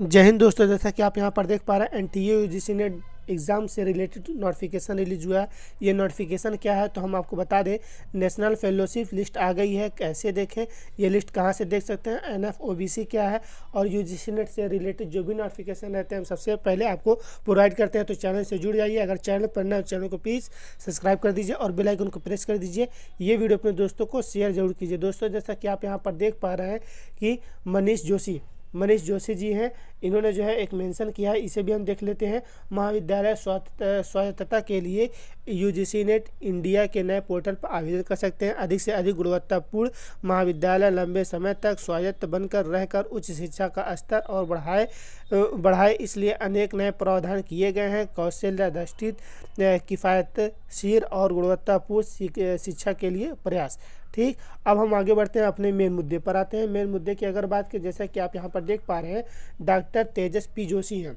जय हिंद दोस्तों जैसा कि आप यहाँ पर देख पा रहे हैं एन टी यूजीसी ने एग्ज़ाम से रिलेटेड नोटिफिकेशन रिलीज हुआ है ये नोटिफिकेशन क्या है तो हम आपको बता दें नेशनल फेलोशिप लिस्ट आ गई है कैसे देखें ये लिस्ट कहाँ से देख सकते हैं N F O B C क्या है और यू जी सी नेट से रिलेटेड जो भी नोटिफिकेशन रहते हैं हम सबसे पहले आपको प्रोवाइड करते हैं तो चैनल से जुड़ जाइए अगर चैनल पर ना चैनल को प्लीज़ सब्सक्राइब कर दीजिए और बेलाइकन को प्रेस कर दीजिए ये वीडियो अपने दोस्तों को शेयर जरूर कीजिए दोस्तों जैसा कि आप यहाँ पर देख पा रहे हैं कि मनीष जोशी मनीष जोशी जी हैं इन्होंने जो है एक मेंशन किया है इसे भी हम देख लेते हैं महाविद्यालय स्वायत्तता के लिए यूजीसी नेट इंडिया के नए पोर्टल पर आवेदन कर सकते हैं अधिक से अधिक गुणवत्तापूर्ण महाविद्यालय लंबे समय तक स्वायत्त बनकर रहकर उच्च शिक्षा का स्तर और बढ़ाए बढ़ाए इसलिए अनेक नए प्रावधान किए गए हैं कौशल्य दृष्टित किफ़ायत शीर और गुणवत्तापूर्ण शिक्षा के लिए प्रयास ठीक अब हम आगे बढ़ते हैं अपने मेन मुद्दे पर आते हैं मेन मुद्दे की अगर बात की जैसा कि आप यहाँ पर देख पा रहे हैं डॉक्टर तेजस पी जोशी हैं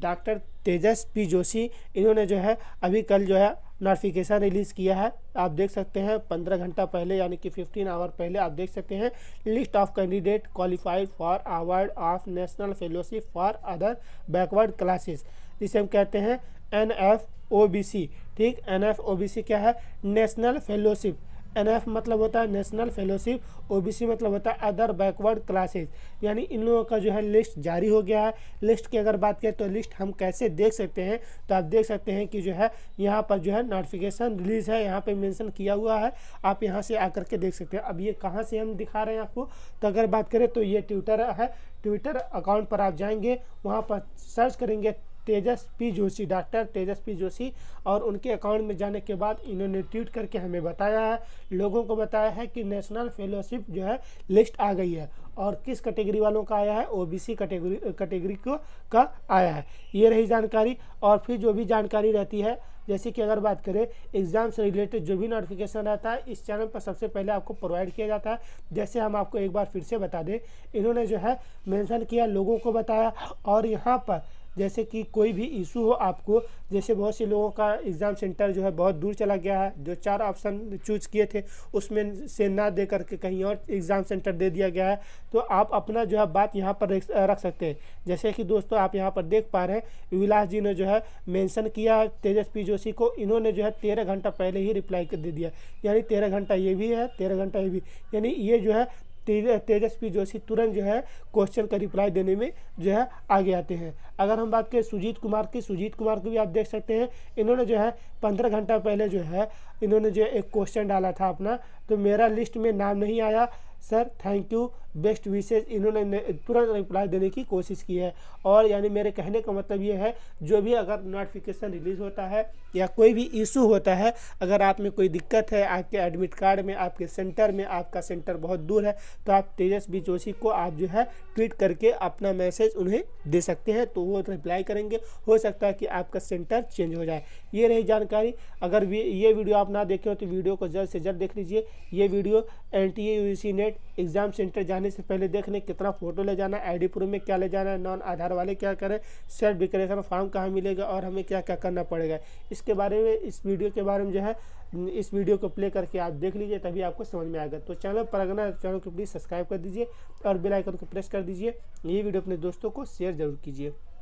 डॉक्टर तेजस पी जोशी इन्होंने जो है अभी कल जो है नोटिफिकेशन रिलीज़ किया है आप देख सकते हैं पंद्रह घंटा पहले यानी कि फिफ्टीन आवर पहले आप देख सकते हैं list of candidate qualified for award of national fellowship for other backward classes जिसे हम कहते हैं N F O B C ठीक N F O B C क्या है नेशनल फेलोशिप एफ मतलब होता है नेशनल फेलोशिप ओबीसी मतलब होता है अदर बैकवर्ड क्लासेस यानी इन लोगों का जो है लिस्ट जारी हो गया है लिस्ट की अगर बात करें तो लिस्ट हम कैसे देख सकते हैं तो आप देख सकते हैं कि जो है यहाँ पर जो है नोटिफिकेशन रिलीज है यहाँ पर मैंशन किया हुआ है आप यहाँ से आकर के देख सकते हैं अब ये कहाँ से हम दिखा रहे हैं आपको तो अगर बात करें तो ये ट्विटर है ट्विटर अकाउंट पर आप जाएंगे वहाँ पर सर्च करेंगे तेजस्वी जोशी डॉक्टर तेजस्वी जोशी और उनके अकाउंट में जाने के बाद इन्होंने ट्वीट करके हमें बताया है लोगों को बताया है कि नेशनल फेलोशिप जो है लिस्ट आ गई है और किस कैटेगरी वालों का आया है ओबीसी कैटेगरी कैटेगरी को का आया है ये रही जानकारी और फिर जो भी जानकारी रहती है जैसे कि अगर बात करें एग्ज़ाम से रिलेटेड जो भी नोटिफिकेशन रहता है इस चैनल पर सबसे पहले आपको प्रोवाइड किया जाता है जैसे हम आपको एक बार फिर से बता दें इन्होंने जो है मेंशन किया लोगों को बताया और यहाँ पर जैसे कि कोई भी इशू हो आपको जैसे बहुत से लोगों का एग्ज़ाम सेंटर जो है बहुत दूर चला गया है जो चार ऑप्शन चूज किए थे उसमें से ना दे करके कहीं और एग्ज़ाम सेंटर दे दिया गया है तो आप अपना जो है बात यहाँ पर रख सकते हैं जैसे कि दोस्तों आप यहाँ पर देख पा रहे हैं विलास जी ने जो है मैंसन किया तेजस्वी जोशी को इन्होंने जो है तेरह घंटा पहले ही रिप्लाई कर दे दिया यानी तेरह घंटा ये भी है तेरह घंटा ये भी यानी ये जो है तेजस्वी जोशी तुरंत जो है क्वेश्चन का रिप्लाई देने में जो है आगे आते हैं अगर हम बात करें सुजीत कुमार की सुजीत कुमार को भी आप देख सकते हैं इन्होंने जो है पंद्रह घंटा पहले जो है इन्होंने जो एक क्वेश्चन डाला था अपना तो मेरा लिस्ट में नाम नहीं आया sir thank you best wishes इन्होंने तुरंत रिप्लाई देने की कोशिश की है और यानी मेरे कहने का मतलब ये है जो भी अगर नोटिफिकेशन रिलीज़ होता है या कोई भी इशू होता है अगर आप में कोई दिक्कत है आपके एडमिट कार्ड में आपके सेंटर में आपका सेंटर बहुत दूर है तो आप तेजस्वी जोशी को आप जो है ट्वीट करके अपना मैसेज उन्हें दे सकते हैं तो वो रिप्लाई करेंगे हो सकता है कि आपका सेंटर चेंज हो जाए ये रही जानकारी अगर ये वीडियो आप ना देखें हो तो वीडियो को जल्द से जल्द देख लीजिए ये video N T C net exam centre जाने से पहले देख लें कितना फ़ोटो ले जाना है आई प्रूफ में क्या ले जाना है नॉन आधार वाले क्या करें सेट डिक्लेरेशन फॉर्म कहाँ मिलेगा और हमें क्या क्या करना पड़ेगा इसके बारे में इस वीडियो के बारे में जो है इस वीडियो को प्ले करके आप देख लीजिए तभी आपको समझ में आएगा तो चैनल पर अगना चैनल को प्लीज़ सब्सक्राइब कर दीजिए और बेलाइकन को प्रेस कर दीजिए ये वीडियो अपने दोस्तों को शेयर जरूर कीजिए